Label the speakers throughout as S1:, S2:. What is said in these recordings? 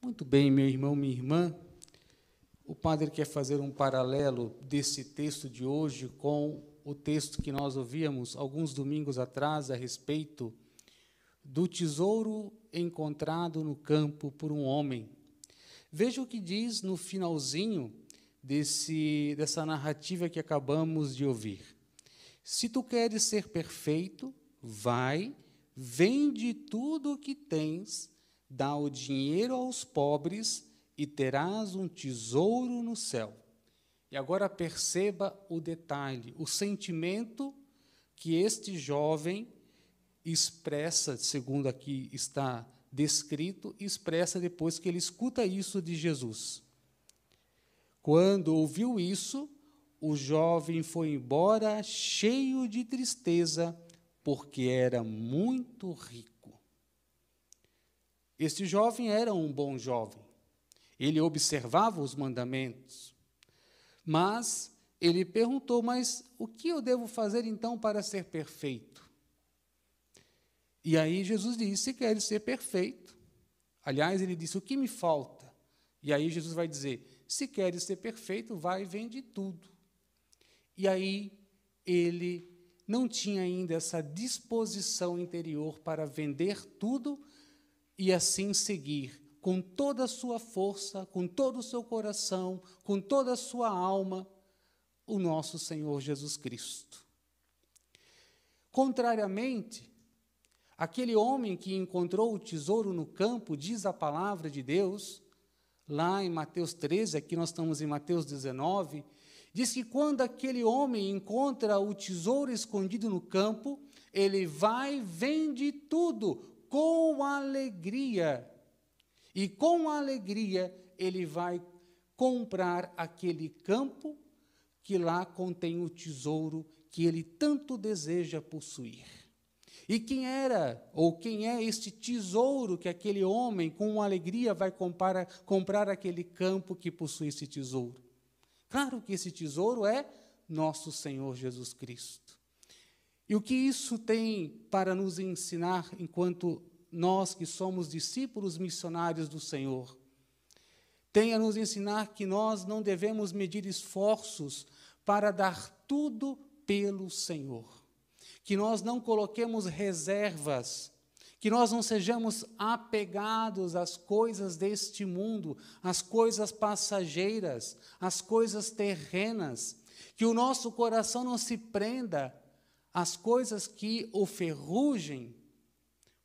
S1: Muito bem, meu irmão, minha irmã. O padre quer fazer um paralelo desse texto de hoje com o texto que nós ouvíamos alguns domingos atrás a respeito do tesouro encontrado no campo por um homem. Veja o que diz no finalzinho desse, dessa narrativa que acabamos de ouvir. Se tu queres ser perfeito, vai, vende tudo o que tens Dá o dinheiro aos pobres e terás um tesouro no céu. E agora perceba o detalhe, o sentimento que este jovem expressa, segundo aqui está descrito, expressa depois que ele escuta isso de Jesus. Quando ouviu isso, o jovem foi embora cheio de tristeza, porque era muito rico. Este jovem era um bom jovem. Ele observava os mandamentos. Mas ele perguntou: Mas o que eu devo fazer então para ser perfeito? E aí Jesus disse: Se queres ser perfeito. Aliás, ele disse: O que me falta? E aí Jesus vai dizer: Se queres ser perfeito, vai e vende tudo. E aí ele não tinha ainda essa disposição interior para vender tudo e assim seguir com toda a sua força, com todo o seu coração, com toda a sua alma, o nosso Senhor Jesus Cristo. Contrariamente, aquele homem que encontrou o tesouro no campo, diz a palavra de Deus, lá em Mateus 13, aqui nós estamos em Mateus 19, diz que quando aquele homem encontra o tesouro escondido no campo, ele vai, vende tudo, com alegria. E com alegria ele vai comprar aquele campo que lá contém o tesouro que ele tanto deseja possuir. E quem era ou quem é este tesouro que aquele homem com alegria vai comprar, comprar aquele campo que possui esse tesouro? Claro que esse tesouro é nosso Senhor Jesus Cristo. E o que isso tem para nos ensinar enquanto nós que somos discípulos missionários do Senhor? Tem a nos ensinar que nós não devemos medir esforços para dar tudo pelo Senhor. Que nós não coloquemos reservas, que nós não sejamos apegados às coisas deste mundo, às coisas passageiras, às coisas terrenas, que o nosso coração não se prenda as coisas que o ferrugem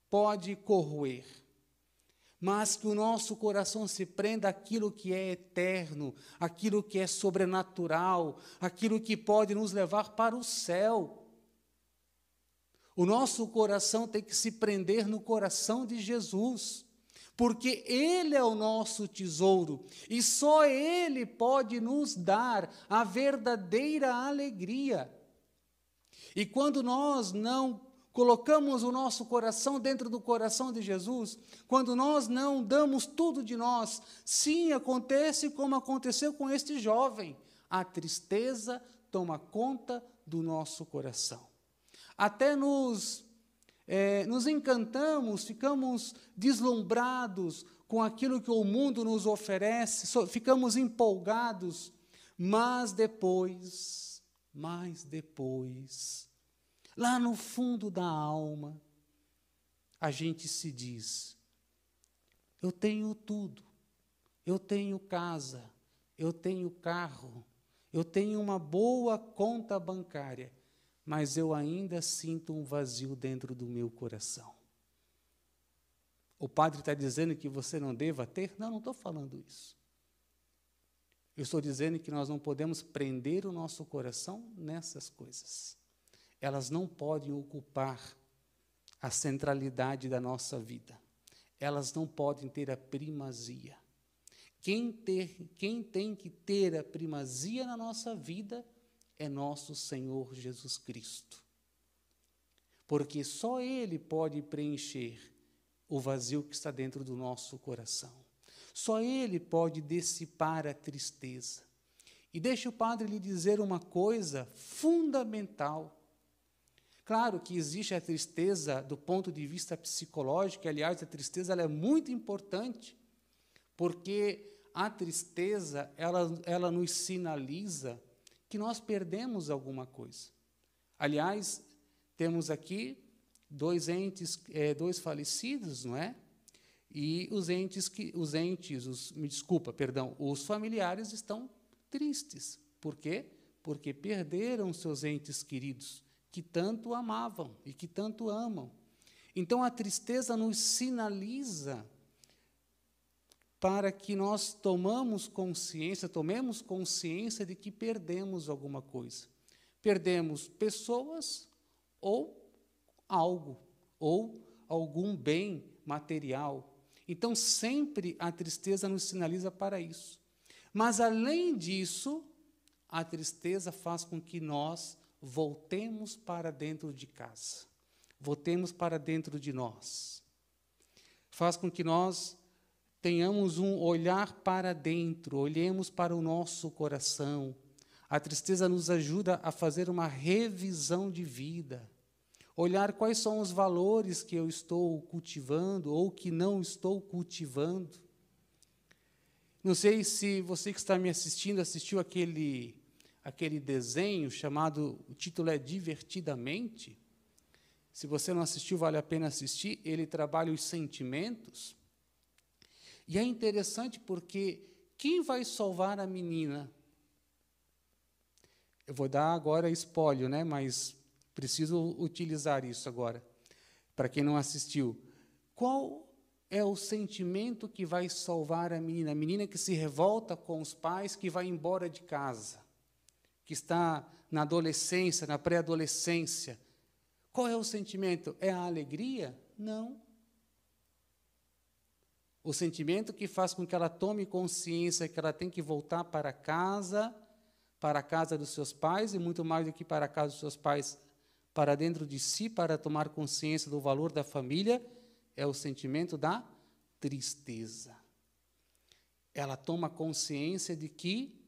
S1: pode corroer, mas que o nosso coração se prenda àquilo que é eterno, àquilo que é sobrenatural, àquilo que pode nos levar para o céu. O nosso coração tem que se prender no coração de Jesus, porque Ele é o nosso tesouro e só Ele pode nos dar a verdadeira alegria. E quando nós não colocamos o nosso coração dentro do coração de Jesus, quando nós não damos tudo de nós, sim, acontece como aconteceu com este jovem: a tristeza toma conta do nosso coração. Até nos, é, nos encantamos, ficamos deslumbrados com aquilo que o mundo nos oferece, ficamos empolgados, mas depois mas depois, lá no fundo da alma, a gente se diz: eu tenho tudo, eu tenho casa, eu tenho carro, eu tenho uma boa conta bancária, mas eu ainda sinto um vazio dentro do meu coração. O padre está dizendo que você não deva ter? Não, não estou falando isso. Eu estou dizendo que nós não podemos prender o nosso coração nessas coisas. Elas não podem ocupar a centralidade da nossa vida. Elas não podem ter a primazia. Quem, ter, quem tem que ter a primazia na nossa vida é nosso Senhor Jesus Cristo. Porque só Ele pode preencher o vazio que está dentro do nosso coração. Só ele pode dissipar a tristeza. E deixe o padre lhe dizer uma coisa fundamental. Claro que existe a tristeza do ponto de vista psicológico, e, aliás, a tristeza é muito importante, porque a tristeza ela, ela nos sinaliza que nós perdemos alguma coisa. Aliás, temos aqui dois entes, é, dois falecidos, não é? E os entes que os entes, os, me desculpa, perdão, os familiares estão tristes. Por quê? Porque perderam seus entes queridos que tanto amavam e que tanto amam. Então a tristeza nos sinaliza para que nós tomamos consciência, tomemos consciência de que perdemos alguma coisa. Perdemos pessoas ou algo, ou algum bem material, então, sempre a tristeza nos sinaliza para isso. Mas, além disso, a tristeza faz com que nós voltemos para dentro de casa, voltemos para dentro de nós. Faz com que nós tenhamos um olhar para dentro, olhemos para o nosso coração. A tristeza nos ajuda a fazer uma revisão de vida olhar quais são os valores que eu estou cultivando ou que não estou cultivando. Não sei se você que está me assistindo assistiu aquele aquele desenho chamado, o título é Divertidamente. Se você não assistiu, vale a pena assistir. Ele trabalha os sentimentos. E é interessante porque quem vai salvar a menina? Eu vou dar agora spoiler, né? Mas Preciso utilizar isso agora. Para quem não assistiu, qual é o sentimento que vai salvar a menina? A menina que se revolta com os pais, que vai embora de casa, que está na adolescência, na pré-adolescência. Qual é o sentimento? É a alegria? Não. O sentimento que faz com que ela tome consciência que ela tem que voltar para casa, para a casa dos seus pais, e muito mais do que para a casa dos seus pais, para dentro de si para tomar consciência do valor da família é o sentimento da tristeza. Ela toma consciência de que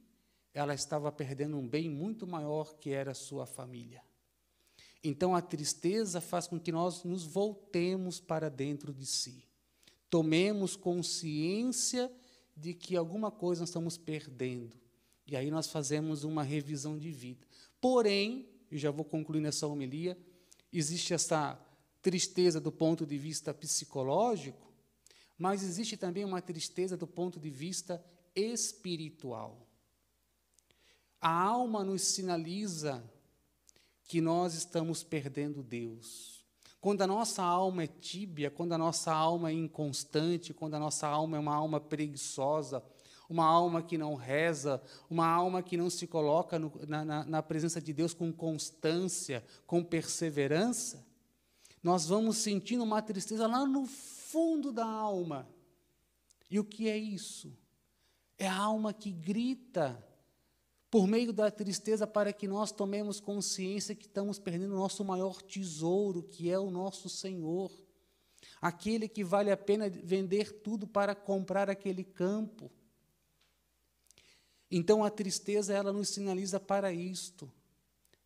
S1: ela estava perdendo um bem muito maior que era a sua família. Então a tristeza faz com que nós nos voltemos para dentro de si. Tomemos consciência de que alguma coisa nós estamos perdendo. E aí nós fazemos uma revisão de vida. Porém, e já vou concluir nessa homilia, existe essa tristeza do ponto de vista psicológico, mas existe também uma tristeza do ponto de vista espiritual. A alma nos sinaliza que nós estamos perdendo Deus. Quando a nossa alma é tíbia, quando a nossa alma é inconstante, quando a nossa alma é uma alma preguiçosa, uma alma que não reza, uma alma que não se coloca no, na, na, na presença de Deus com constância, com perseverança, nós vamos sentindo uma tristeza lá no fundo da alma. E o que é isso? É a alma que grita por meio da tristeza para que nós tomemos consciência que estamos perdendo o nosso maior tesouro, que é o nosso Senhor. Aquele que vale a pena vender tudo para comprar aquele campo então a tristeza ela nos sinaliza para isto,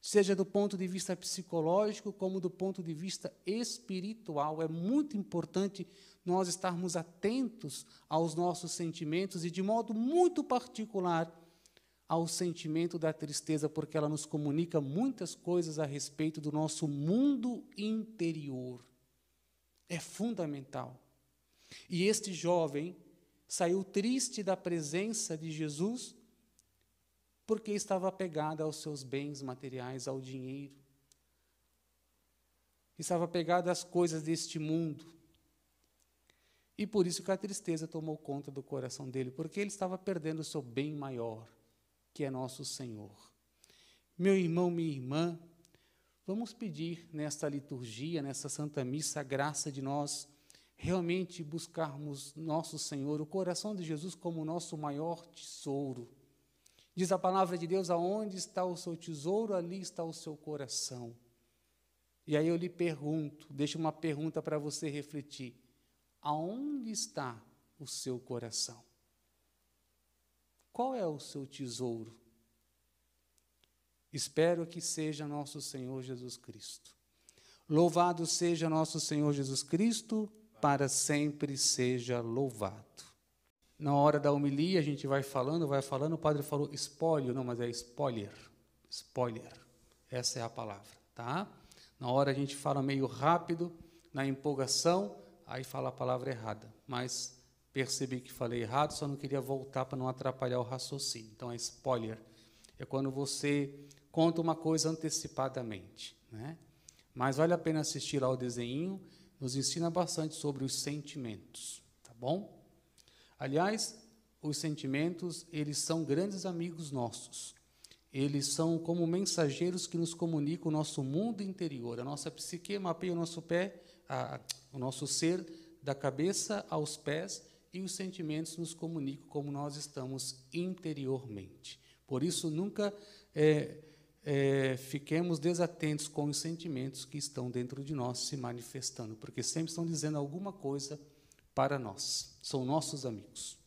S1: seja do ponto de vista psicológico como do ponto de vista espiritual. É muito importante nós estarmos atentos aos nossos sentimentos e de modo muito particular ao sentimento da tristeza, porque ela nos comunica muitas coisas a respeito do nosso mundo interior. É fundamental. E este jovem saiu triste da presença de Jesus porque estava apegada aos seus bens materiais, ao dinheiro. Estava apegada às coisas deste mundo. E por isso que a tristeza tomou conta do coração dele, porque ele estava perdendo o seu bem maior, que é nosso Senhor. Meu irmão, minha irmã, vamos pedir nesta liturgia, nesta Santa Missa, a graça de nós realmente buscarmos nosso Senhor, o coração de Jesus, como nosso maior tesouro. Diz a palavra de Deus: aonde está o seu tesouro, ali está o seu coração. E aí eu lhe pergunto, deixo uma pergunta para você refletir: aonde está o seu coração? Qual é o seu tesouro? Espero que seja nosso Senhor Jesus Cristo. Louvado seja nosso Senhor Jesus Cristo, para sempre seja louvado. Na hora da homilia, a gente vai falando, vai falando, o padre falou espólio, não, mas é spoiler. Spoiler. Essa é a palavra, tá? Na hora a gente fala meio rápido, na empolgação, aí fala a palavra errada. Mas percebi que falei errado, só não queria voltar para não atrapalhar o raciocínio. Então, é spoiler. É quando você conta uma coisa antecipadamente, né? Mas vale a pena assistir lá o desenho, nos ensina bastante sobre os sentimentos, tá bom? Aliás, os sentimentos, eles são grandes amigos nossos. Eles são como mensageiros que nos comunicam o nosso mundo interior, a nossa psique mapeia o nosso pé, a, o nosso ser da cabeça aos pés e os sentimentos nos comunicam como nós estamos interiormente. Por isso, nunca é, é, fiquemos desatentos com os sentimentos que estão dentro de nós se manifestando, porque sempre estão dizendo alguma coisa para nós. São nossos amigos.